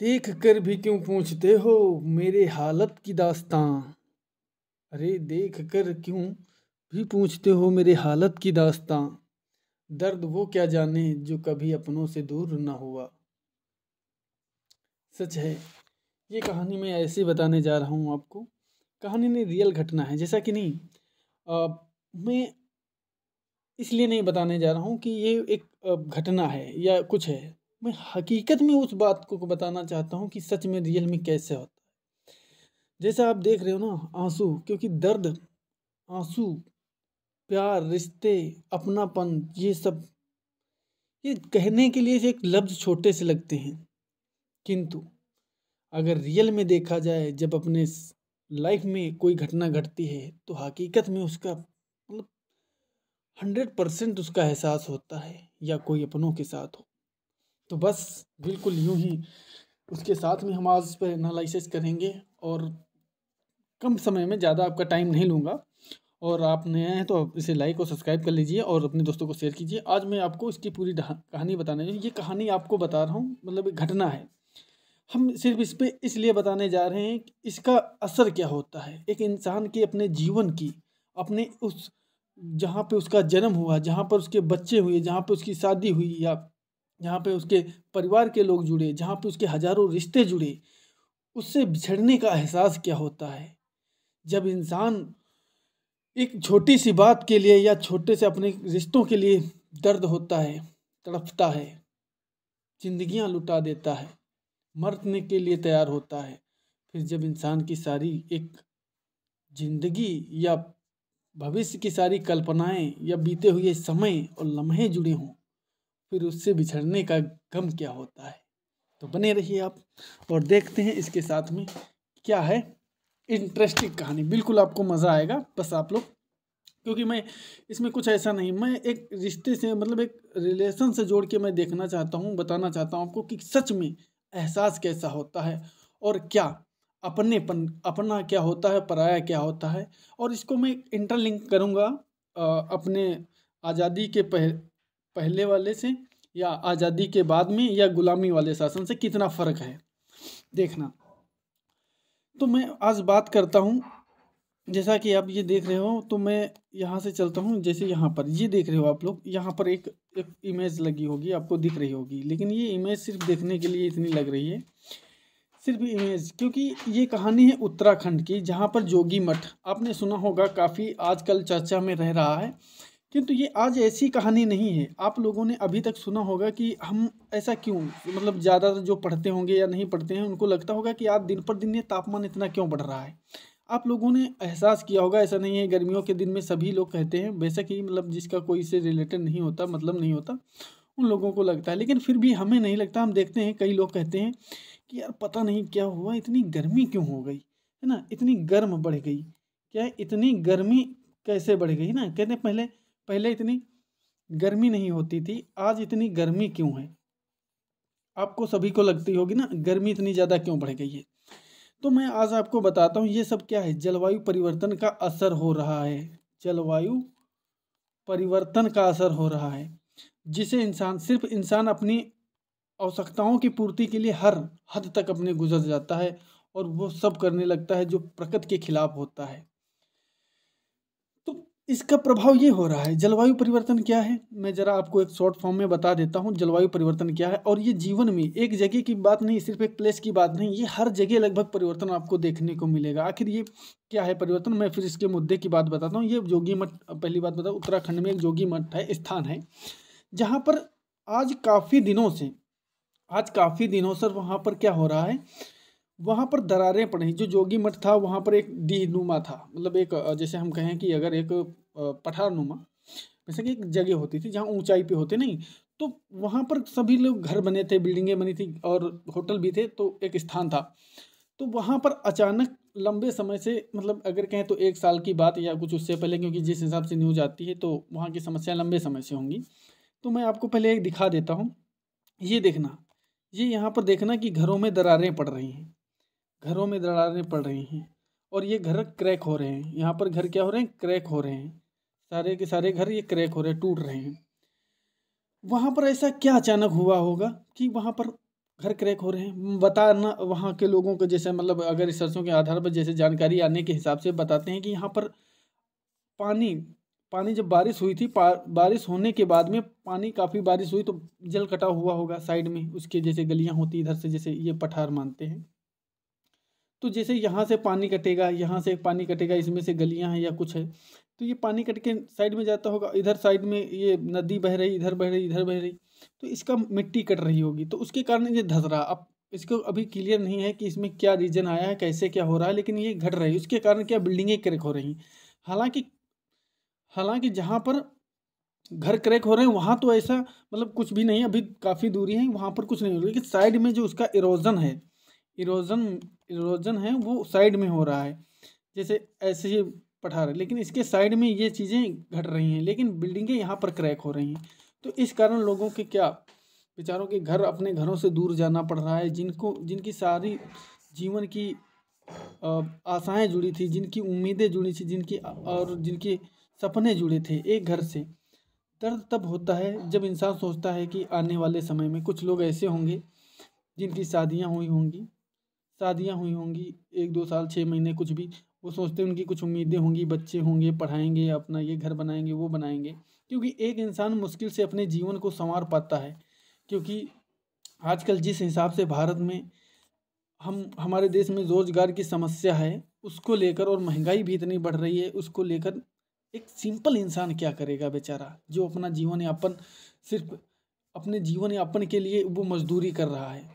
देख कर भी क्यों पूछते हो मेरे हालत की दास्तां अरे देख कर क्यों भी पूछते हो मेरे हालत की दास्तां दर्द वो क्या जाने जो कभी अपनों से दूर ना हुआ सच है ये कहानी मैं ऐसे बताने जा रहा हूँ आपको कहानी नहीं रियल घटना है जैसा कि नहीं आ, मैं इसलिए नहीं बताने जा रहा हूँ कि ये एक घटना है या कुछ है मैं हकीकत में उस बात को बताना चाहता हूँ कि सच में रियल में कैसे होता है जैसे आप देख रहे हो ना आंसू क्योंकि दर्द आंसू प्यार रिश्ते अपनापन ये सब ये कहने के लिए एक लफ्ज़ छोटे से लगते हैं किंतु अगर रियल में देखा जाए जब अपने लाइफ में कोई घटना घटती है तो हकीकत में उसका मतलब हंड्रेड परसेंट उसका एहसास होता है या कोई अपनों के साथ हो तो बस बिल्कुल यूँ ही उसके साथ में हम आज पर एनालिसिस करेंगे और कम समय में ज़्यादा आपका टाइम नहीं लूँगा और आप नए हैं तो इसे लाइक और सब्सक्राइब कर लीजिए और अपने दोस्तों को शेयर कीजिए आज मैं आपको इसकी पूरी कहानी बताने ये कहानी आपको बता रहा हूँ मतलब एक घटना है हम सिर्फ इस पर इसलिए बताने जा रहे हैं कि इसका असर क्या होता है एक इंसान के अपने जीवन की अपने उस जहाँ पे उसका जन्म हुआ जहाँ पर उसके बच्चे हुए जहाँ पे उसकी शादी हुई या जहाँ पे उसके परिवार के लोग जुड़े जहाँ पे उसके हजारों रिश्ते जुड़े उससे बिछड़ने का एहसास क्या होता है जब इंसान एक छोटी सी बात के लिए या छोटे से अपने रिश्तों के लिए दर्द होता है तड़पता है जिंदगियां लुटा देता है मरने के लिए तैयार होता है फिर जब इंसान की सारी एक जिंदगी या भविष्य की सारी कल्पनाएं या बीते हुए समय और लम्हे जुड़े हों फिर उससे बिछड़ने का गम क्या होता है तो बने रहिए आप और देखते हैं इसके साथ में क्या है इंटरेस्टिंग कहानी बिल्कुल आपको मज़ा आएगा बस आप लोग क्योंकि मैं इसमें कुछ ऐसा नहीं मैं एक रिश्ते से मतलब एक रिलेशन से जोड़ के मैं देखना चाहता हूँ बताना चाहता हूँ आपको कि सच में एहसास कैसा होता है और क्या अपनेपन अपना क्या होता है पराया क्या होता है और इसको मैं इंटरलिंक करूँगा अपने आज़ादी के पह पहले वाले से या आज़ादी के बाद में या गुलामी वाले शासन से कितना फ़र्क है देखना तो मैं आज बात करता हूँ जैसा कि आप ये देख रहे हो तो मैं यहाँ से चलता हूँ जैसे यहाँ पर ये देख रहे हो आप लोग यहाँ पर एक एक इमेज लगी होगी आपको दिख रही होगी लेकिन ये इमेज सिर्फ देखने के लिए इतनी लग रही है सिर्फ इमेज क्योंकि ये कहानी है उत्तराखंड की जहाँ पर जोगी मठ आपने सुना होगा काफ़ी आजकल चर्चा में रह रहा है किंतु ये आज ऐसी कहानी नहीं है आप लोगों ने अभी तक सुना होगा कि हम ऐसा क्यों मतलब ज़्यादातर जो पढ़ते होंगे या नहीं पढ़ते हैं उनको लगता होगा कि आज दिन पर दिन ये तापमान इतना क्यों बढ़ रहा है आप लोगों ने एहसास किया होगा ऐसा नहीं है गर्मियों के दिन में सभी लोग कहते हैं वैसे कि मतलब जिसका कोई इससे रिलेटेड नहीं होता मतलब नहीं होता उन लोगों को लगता है लेकिन फिर भी हमें नहीं लगता हम देखते हैं कई लोग कहते हैं कि यार पता नहीं क्या हुआ इतनी गर्मी क्यों हो गई है ना इतनी गर्म बढ़ गई क्या इतनी गर्मी कैसे बढ़ गई ना कहते पहले पहले इतनी गर्मी नहीं होती थी आज इतनी गर्मी क्यों है आपको सभी को लगती होगी ना गर्मी इतनी ज़्यादा क्यों बढ़ गई है तो मैं आज आपको बताता हूँ ये सब क्या है जलवायु परिवर्तन का असर हो रहा है जलवायु परिवर्तन का असर हो रहा है जिसे इंसान सिर्फ इंसान अपनी आवश्यकताओं की पूर्ति के लिए हर हद तक अपने गुजर जाता है और वो सब करने लगता है जो प्रकृति के खिलाफ होता है इसका प्रभाव ये हो रहा है जलवायु परिवर्तन क्या है मैं ज़रा आपको एक शॉर्ट फॉर्म में बता देता हूँ जलवायु परिवर्तन क्या है और ये जीवन में एक जगह की बात नहीं सिर्फ एक प्लेस की बात नहीं ये हर जगह लगभग परिवर्तन आपको देखने को मिलेगा आखिर ये क्या है परिवर्तन मैं फिर इसके मुद्दे की बात बताता हूँ ये जोगी मठ पहली बात बताऊँ उत्तराखंड में एक जोगी मठ है स्थान है जहाँ पर आज काफ़ी दिनों से आज काफ़ी दिनों से वहाँ पर क्या हो रहा है वहाँ पर दरारें पड़ी जो जोगी मठ था वहाँ पर एक डी था मतलब एक जैसे हम कहें कि अगर एक पठारनुमा वैसे कि एक जगह होती थी जहाँ ऊंचाई पे होते नहीं तो वहाँ पर सभी लोग घर बने थे बिल्डिंगें बनी थी और होटल भी थे तो एक स्थान था तो वहाँ पर अचानक लंबे समय से मतलब अगर कहें तो एक साल की बात या कुछ उससे पहले क्योंकि जिस हिसाब से न्यूज आती है तो वहाँ की समस्याएं लंबे समय से होंगी तो मैं आपको पहले एक दिखा देता हूँ ये देखना ये यहाँ पर देखना कि घरों में दरारें पड़ रही हैं घरों में दरारें पड़ रही हैं और ये घर क्रैक हो रहे हैं यहाँ पर घर क्या हो रहे हैं क्रैक हो रहे हैं सारे के सारे घर ये क्रैक हो रहे टूट रहे हैं वहाँ पर ऐसा क्या अचानक हुआ होगा कि वहाँ पर घर क्रैक हो रहे हैं बताना वहाँ के लोगों को जैसे मतलब अगर रिसर्चों के आधार पर जैसे जानकारी आने के हिसाब से बताते हैं कि यहाँ पर पानी पानी जब बारिश हुई थी बारिश होने के बाद में पानी काफ़ी बारिश हुई तो जल कटा हुआ होगा साइड में उसके जैसे गलियाँ होती इधर से जैसे ये पठार मानते हैं तो जैसे यहाँ से पानी कटेगा यहाँ से पानी कटेगा इसमें से गलियाँ हैं या कुछ है तो ये पानी कट के साइड में जाता होगा इधर साइड में ये नदी बह रही इधर बह रही इधर बह रही तो इसका मिट्टी कट रही होगी तो उसके कारण ये धस रहा अब इसको अभी क्लियर नहीं है कि इसमें क्या रीजन आया है कैसे क्या हो रहा है लेकिन ये घट रही है उसके कारण क्या बिल्डिंगें क्रैक हो रही हैं हालांकि हालांकि जहाँ पर घर क्रैक हो रहे हैं वहाँ तो ऐसा मतलब कुछ भी नहीं है अभी काफ़ी दूरी है वहाँ पर कुछ नहीं हो रहा लेकिन साइड में जो उसका इरोजन है इरोजन इरोजन है वो साइड में हो रहा है जैसे ऐसे ही पठा है लेकिन इसके साइड में ये चीज़ें घट रही हैं लेकिन बिल्डिंगें यहाँ पर क्रैक हो रही हैं तो इस कारण लोगों के क्या बेचारों के घर अपने घरों से दूर जाना पड़ रहा है जिनको जिनकी सारी जीवन की आशाएं जुड़ी थी जिनकी उम्मीदें जुड़ी थी जिनकी और जिनके सपने जुड़े थे एक घर से दर्द तब होता है जब इंसान सोचता है कि आने वाले समय में कुछ लोग ऐसे होंगे जिनकी शादियाँ हुई होंगी शादियाँ हुई होंगी एक दो साल छः महीने कुछ भी वो सोचते हैं उनकी कुछ उम्मीदें होंगी बच्चे होंगे पढ़ाएंगे अपना ये घर बनाएंगे वो बनाएंगे क्योंकि एक इंसान मुश्किल से अपने जीवन को संवार पाता है क्योंकि आजकल जिस हिसाब से भारत में हम हमारे देश में रोजगार की समस्या है उसको लेकर और महंगाई भी इतनी बढ़ रही है उसको लेकर एक सिंपल इंसान क्या करेगा बेचारा जो अपना जीवन यापन सिर्फ अपने जीवन यापन के लिए वो मजदूरी कर रहा है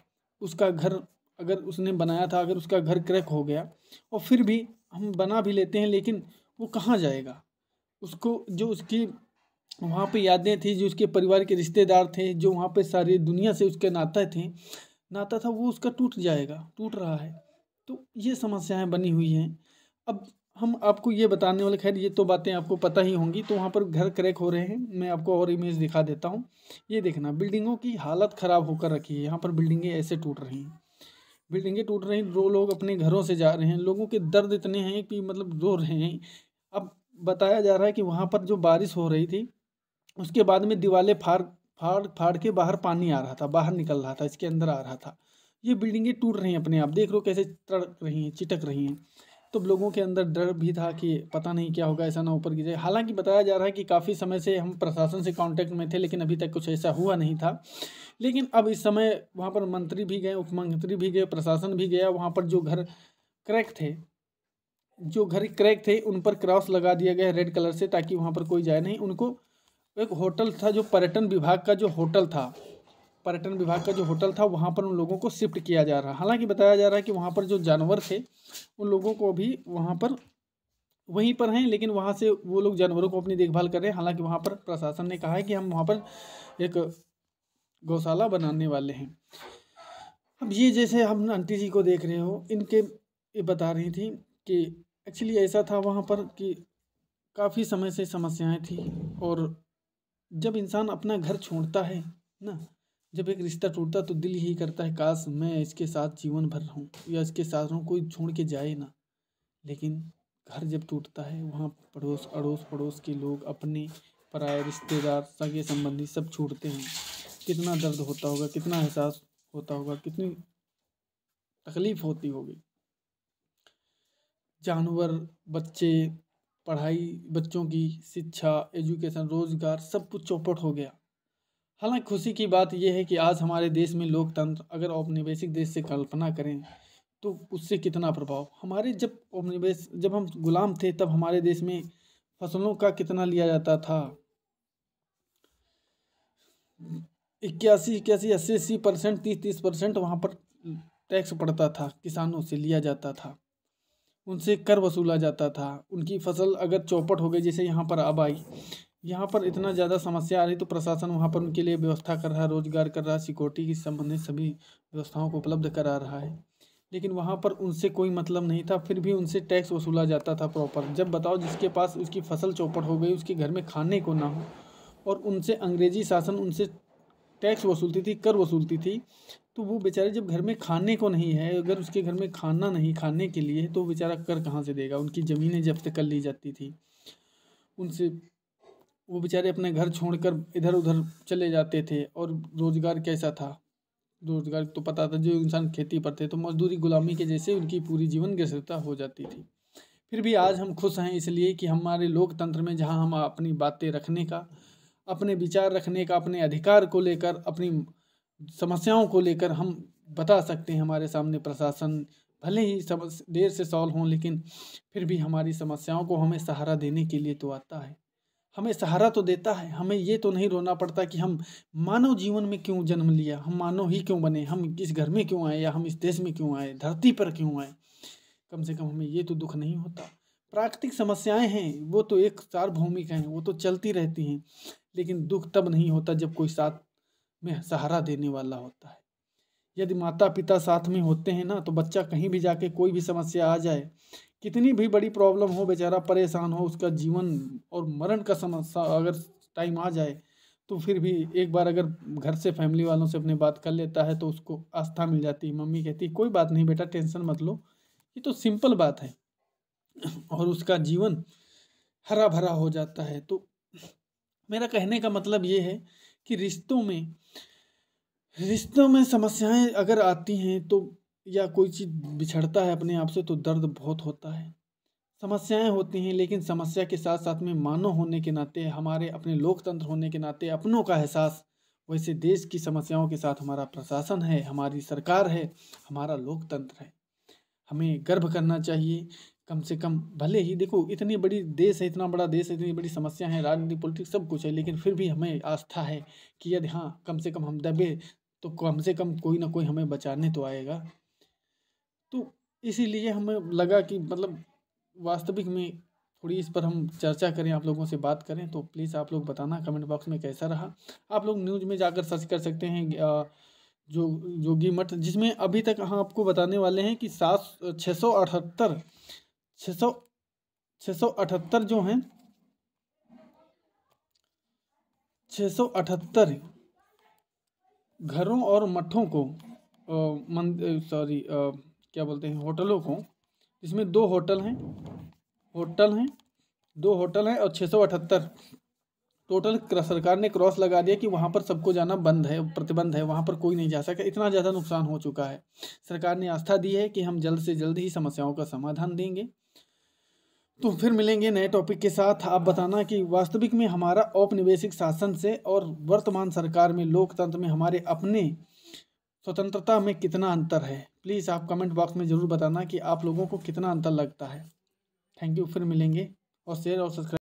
उसका घर अगर उसने बनाया था अगर उसका घर क्रैक हो गया और फिर भी हम बना भी लेते हैं लेकिन वो कहाँ जाएगा उसको जो उसकी वहाँ पे यादें थी जो उसके परिवार के रिश्तेदार थे जो वहाँ पे सारी दुनिया से उसके नाता थे नाता था वो उसका टूट जाएगा टूट रहा है तो ये समस्याएं बनी हुई हैं अब हम आपको ये बताने वाले खैर ये तो बातें आपको पता ही होंगी तो वहाँ पर घर क्रैक हो रहे हैं मैं आपको और इमेज दिखा देता हूँ ये देखना बिल्डिंगों की हालत ख़राब होकर रखी है यहाँ पर बिल्डिंगें ऐसे टूट रही हैं बिल्डिंगें टूट रही दो लोग अपने घरों से जा रहे हैं लोगों के दर्द इतने हैं कि मतलब रो रहे हैं अब बताया जा रहा है कि वहाँ पर जो बारिश हो रही थी उसके बाद में दिवाले फाड़ फाड़ फाड़ के बाहर पानी आ रहा था बाहर निकल रहा था इसके अंदर आ रहा था ये बिल्डिंगें टूट रही हैं अपने आप देख लो कैसे तड़क रही हैं चिटक रही हैं तो लोगों के अंदर डर भी था कि पता नहीं क्या होगा ऐसा ना ऊपर की जाए हालांकि बताया जा रहा है कि काफ़ी समय से हम प्रशासन से कांटेक्ट में थे लेकिन अभी तक कुछ ऐसा हुआ नहीं था लेकिन अब इस समय वहाँ पर मंत्री भी गए उपमंत्री भी गए प्रशासन भी गया वहाँ पर जो घर क्रैक थे जो घर क्रैक थे उन पर क्रॉस लगा दिया गया रेड कलर से ताकि वहाँ पर कोई जाए नहीं उनको एक होटल था जो पर्यटन विभाग का जो होटल था पर्यटन विभाग का जो होटल था वहाँ पर उन लोगों को शिफ्ट किया जा रहा हालांकि बताया जा रहा है कि वहाँ पर जो जानवर थे उन लोगों को भी वहाँ पर वहीं पर हैं लेकिन वहाँ से वो लोग जानवरों को अपनी देखभाल कर रहे हैं हालांकि वहाँ पर प्रशासन ने कहा है कि हम वहाँ पर एक गौशाला बनाने वाले हैं अब ये जैसे हम आंटी जी को देख रहे हो इनके ये बता रही थी कि एक्चुअली ऐसा था वहाँ पर कि काफ़ी समय से समस्याएं थी और जब इंसान अपना घर छोड़ता है ना जब एक रिश्ता टूटता तो दिल यही करता है काश मैं इसके साथ जीवन भर रहूँ या इसके साथ रहूँ कोई छोड़ के जाए ना लेकिन घर जब टूटता है वहाँ पड़ोस अड़ोस पड़ोस के लोग अपने पराए रिश्तेदार सगे संबंधी सब छूटते हैं कितना दर्द होता होगा कितना एहसास होता होगा कितनी तकलीफ़ होती होगी जानवर बच्चे पढ़ाई बच्चों की शिक्षा एजुकेशन रोज़गार सब कुछ चौपट हो गया हालांकि खुशी की बात यह है कि आज हमारे देश में लोकतंत्र अगर औपनिवेशिक देश से कल्पना करें तो उससे कितना प्रभाव हमारे जब औपनिवेश जब हम गुलाम थे तब हमारे देश में फसलों का कितना लिया जाता था इक्यासी इक्यासी अस्सी अस्सी परसेंट तीस तीस परसेंट वहाँ पर टैक्स पड़ता था किसानों से लिया जाता था उनसे कर वसूला जाता था उनकी फसल अगर चौपट हो गई जैसे यहाँ पर अब आई यहाँ पर इतना ज़्यादा समस्या आ रही तो प्रशासन वहाँ पर उनके लिए व्यवस्था कर रहा है रोजगार कर रहा है सिक्योरिटी की संबंधित सभी व्यवस्थाओं को उपलब्ध करा रहा है लेकिन वहाँ पर उनसे कोई मतलब नहीं था फिर भी उनसे टैक्स वसूला जाता था प्रॉपर जब बताओ जिसके पास उसकी फसल चौपट हो गई उसके घर में खाने को ना हो और उनसे अंग्रेजी शासन उनसे टैक्स वसूलती थी कर वसूलती थी तो वो बेचारे जब घर में खाने को नहीं है अगर उसके घर में खाना नहीं खाने के लिए तो बेचारा कर कहाँ से देगा उनकी ज़मीनें जब्त कर ली जाती थी उनसे वो बेचारे अपने घर छोड़कर इधर उधर चले जाते थे और रोज़गार कैसा था रोज़गार तो पता था जो इंसान खेती पर थे तो मजदूरी गुलामी के जैसे उनकी पूरी जीवन ग्रस्तता हो जाती थी फिर भी आज हम खुश हैं इसलिए कि हमारे लोकतंत्र में जहाँ हम अपनी बातें रखने का अपने विचार रखने का अपने अधिकार को लेकर अपनी समस्याओं को लेकर हम बता सकते हैं हमारे सामने प्रशासन भले ही समस्या देर से सॉल्व हों लेकिन फिर भी हमारी समस्याओं को हमें सहारा देने के लिए तो आता है हमें सहारा तो देता है हमें ये तो नहीं रोना पड़ता कि हम मानव जीवन में क्यों जन्म लिया हम मानव ही क्यों बने हम इस घर में क्यों आए या हम इस देश में क्यों आए धरती पर क्यों आए कम से कम हमें ये तो दुख नहीं होता प्राकृतिक समस्याएं हैं वो तो एक सार्वभौमिक हैं वो तो चलती रहती हैं लेकिन दुख तब नहीं होता जब कोई साथ में सहारा देने वाला होता है यदि माता पिता साथ में होते हैं ना तो बच्चा कहीं भी जाके कोई भी समस्या आ जाए कितनी भी बड़ी प्रॉब्लम हो बेचारा परेशान हो उसका जीवन और मरण का समस्या अगर टाइम आ जाए तो फिर भी एक बार अगर घर से फैमिली वालों से अपने बात कर लेता है तो उसको आस्था मिल जाती है मम्मी कहती है कोई बात नहीं बेटा टेंशन मत लो ये तो सिंपल बात है और उसका जीवन हरा भरा हो जाता है तो मेरा कहने का मतलब ये है कि रिश्तों में रिश्तों में समस्याएं अगर आती हैं तो या कोई चीज़ बिछड़ता है अपने आप से तो दर्द बहुत होता है समस्याएं होती हैं लेकिन समस्या के साथ साथ में मानव होने के नाते हमारे अपने लोकतंत्र होने के नाते अपनों का एहसास वैसे देश की समस्याओं के साथ हमारा प्रशासन है हमारी सरकार है हमारा लोकतंत्र है हमें गर्व करना चाहिए कम से कम भले ही देखो इतनी बड़ी देश है इतना बड़ा देश है इतनी बड़ी समस्या है राजनीति पॉलिटिक्स सब कुछ है लेकिन फिर भी हमें आस्था है कि यदि हाँ कम से कम हम दबे तो कम से कम कोई ना कोई हमें बचाने तो आएगा तो इसीलिए हमें लगा कि मतलब वास्तविक में थोड़ी इस पर हम चर्चा करें आप लोगों से बात करें तो प्लीज़ आप लोग बताना कमेंट बॉक्स में कैसा रहा आप लोग न्यूज़ में जाकर सर्च कर सकते हैं जो जोगी मठ जिसमें अभी तक हम आपको बताने वाले हैं कि सात छः सौ अठहत्तर छः सौ छः सौ अठहत्तर जो हैं छः सौ अठहत्तर घरों और मठों को सॉरी क्या बोलते हैं होटलों को जिसमें दो होटल हैं होटल हैं दो होटल हैं और छः सौ अठहत्तर टोटल सरकार ने क्रॉस लगा दिया कि वहाँ पर सबको जाना बंद है प्रतिबंध है वहाँ पर कोई नहीं जा सका इतना ज़्यादा नुकसान हो चुका है सरकार ने आस्था दी है कि हम जल्द से जल्द ही समस्याओं का समाधान देंगे तो फिर मिलेंगे नए टॉपिक के साथ आप बताना कि वास्तविक में हमारा औपनिवेशिक शासन से और वर्तमान सरकार में लोकतंत्र में हमारे अपने स्वतंत्रता में कितना अंतर है प्लीज़ आप कमेंट बॉक्स में ज़रूर बताना कि आप लोगों को कितना अंतर लगता है थैंक यू फिर मिलेंगे और शेयर और सब्सक्राइब